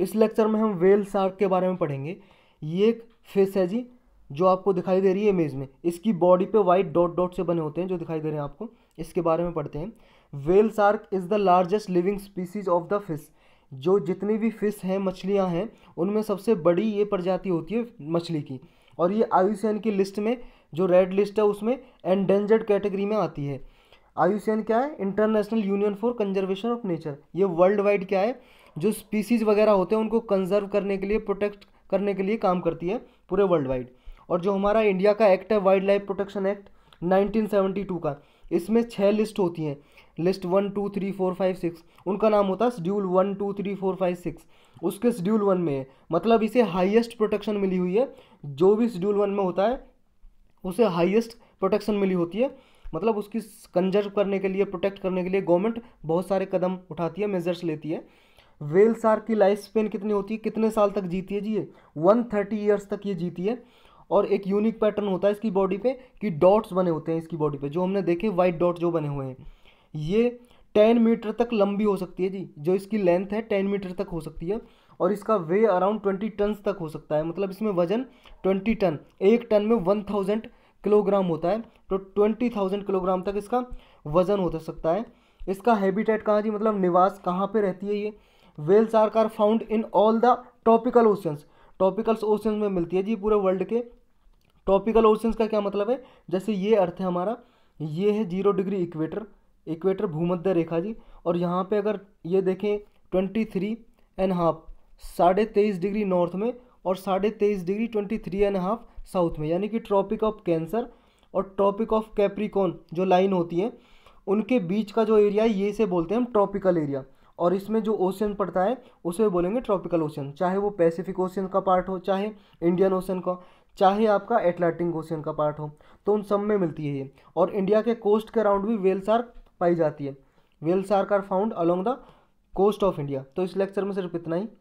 इस लेक्चर में हम वेल शार्क के बारे में पढ़ेंगे ये एक फिश है जी जो आपको दिखाई दे रही है इमेज में इसकी बॉडी पे वाइट डॉट डॉट से बने होते हैं जो दिखाई दे रहे हैं आपको इसके बारे में पढ़ते हैं whale shark is the largest living species of the fish जो जितनी भी फिश हैं मछलियाँ हैं उनमें सबसे बड़ी ये प्रजाति होती है मछली की और ये आयुष्यान की लिस्ट में जो रेड लिस्ट है उसमें एंडेंजर्ड कैटेगरी में आती है आयुष्यान क्या है International Union for Conservation of Nature ये वर्ल्ड वाइड क्या है जो स्पीसीज़ वगैरह होते हैं उनको कंजर्व करने के लिए प्रोटेक्ट करने के लिए काम करती है पूरे वर्ल्ड वाइड और जो हमारा इंडिया का एक्ट है वाइल्ड लाइफ प्रोटेक्शन एक्ट 1972 का इसमें छः लिस्ट होती हैं list one two three four five six उनका नाम होता है schedule one two three four five six उसके शेड्यूल वन में है मतलब इसे हाईएस्ट प्रोटेक्शन मिली हुई है जो भी शेड्यूल वन में होता है उसे हाईएस्ट प्रोटेक्शन मिली होती है मतलब उसकी कंजर्व करने के लिए प्रोटेक्ट करने के लिए गवर्नमेंट बहुत सारे कदम उठाती है मेजर्स लेती है वेल सार्क की लाइफ स्पेन कितनी होती है कितने साल तक जीती है जी ये वन थर्टी ईयर्स तक ये जीती है और एक यूनिक पैटर्न होता है इसकी बॉडी पे कि डॉट्स बने होते हैं इसकी बॉडी पे जो हमने देखे वाइट डॉट जो बने हुए हैं ये टेन मीटर तक लंबी हो सकती है जी जो इसकी लेंथ है टेन मीटर तक हो सकती है और इसका वे अराउंड ट्वेंटी टन तक हो सकता है मतलब इसमें वजन ट्वेंटी टन एक टन में वन थाउजेंड किलोग्राम होता है तो ट्वेंटी थाउजेंड किलोग्राम तक इसका वजन हो सकता है इसका हैबिटेट कहाँ जी मतलब निवास कहाँ पे रहती है ये whales are car found in all the tropical oceans tropical oceans में मिलती है जी पूरे वर्ल्ड के ट्रॉपिकल ओशंस का क्या मतलब है जैसे ये अर्थ है हमारा ये है जीरो डिग्री इक्वेटर इक्वेटर भूमध्य रेखा जी और यहाँ पे अगर ये देखें ट्वेंटी थ्री एंड हाफ साढ़े तेईस डिग्री नॉर्थ में और साढ़े तेईस degree twenty three and half south में यानी कि ट्रॉपिक ऑफ कैंसर और ट्रॉपिक ऑफ कैप्रिकॉन जो लाइन होती है उनके बीच का जो एरिया है ये से बोलते हैं हम ट्रॉपिकल एरिया और इसमें जो ओशियन पड़ता है उसे बोलेंगे ट्रॉपिकल ओशियन चाहे वो पैसिफिक ओशियन का पार्ट हो चाहे इंडियन ओशियन का चाहे आपका एटलांटिक ओशियन का पार्ट हो तो उन सब में मिलती है ये और इंडिया के कोस्ट के अराउंड भी वेलसार्क पाई जाती है whale shark are found along the coast of India तो इस लेक्चर में सिर्फ इतना ही